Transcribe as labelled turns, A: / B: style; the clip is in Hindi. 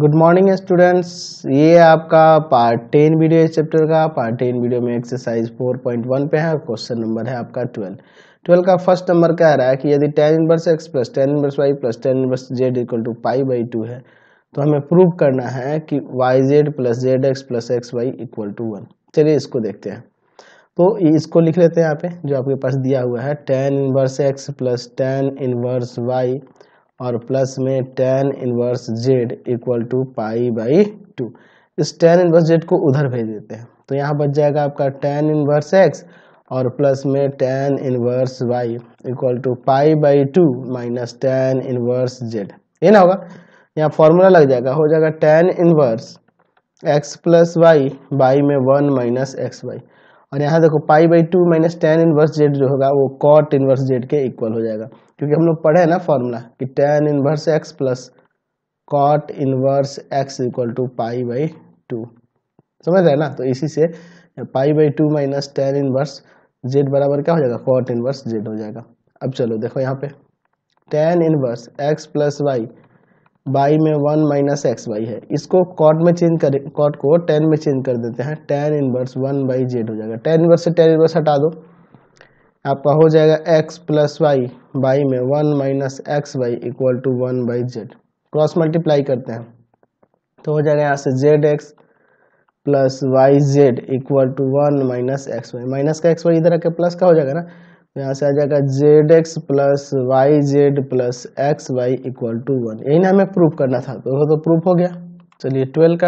A: गुड मॉर्निंग स्टूडेंट्स ये आपका पार्ट टेन वीडियो इस चैप्टर का पार्ट टेन वीडियो में एक्सरसाइज फोर पॉइंट वन पे है क्वेश्चन नंबर है आपका ट्वेल्व ट्वेल्व का फर्स्ट नंबर कह रहा है कि यदि tan inverse x plus tan inverse y plus tan inverse z equal to pi by two है तो हमें प्रूव करना है कि y z plus z x plus x y equal to one चलिए इसको देखते हैं तो इसको लिख लेते हैं यहाँ पे जो आपके पास दिया हुआ है tan inverse x plus tan inverse y और प्लस में tan inverse z equal to pi by two इस टेन इनवर्स जेड को उधर भेज देते हैं तो यहाँ बच जाएगा आपका टेन इनवर्स एक्स और प्लस में tan inverse y equal to pi by two minus tan inverse z ये ना होगा यहाँ फॉर्मूला लग जाएगा हो जाएगा tan inverse x plus y by में वन माइनस एक्स वाई और यहाँ देखो pi by two minus tan inverse z जो होगा वो कॉट इनवर्स जेड के इक्वल हो जाएगा क्योंकि हम लोग पढ़े हैं ना फॉर्मूला कि tan inverse x plus cot inverse x equal to pi by two समझ रहे ना तो इसी से pi by two minus tan inverse z बराबर क्या हो जाएगा कॉट इनवर्स जेड हो जाएगा अब चलो देखो यहाँ पे tan inverse x plus y by में वन माइनस एक्स वाई है इसको कॉट में चेंज कर कॉट को टेन में चेंज कर देते हैं tan inverse one by z हो जाएगा टेन इनवर्स से टेन इनवर्स हटा दो आपका हो जाएगा एक्स प्लस वाई बाई में one minus x y equal to one by z cross multiply करते हैं तो हो जाएगा यहाँ से z x plus y z equal to one minus x y minus का एक्स वाई इधर आके प्लस का हो जाएगा ना यहाँ से आ जाएगा z x plus y z plus x y equal to one यही ना हमें प्रूफ करना था तो तो प्रूफ हो गया चलिए ट्वेल्व का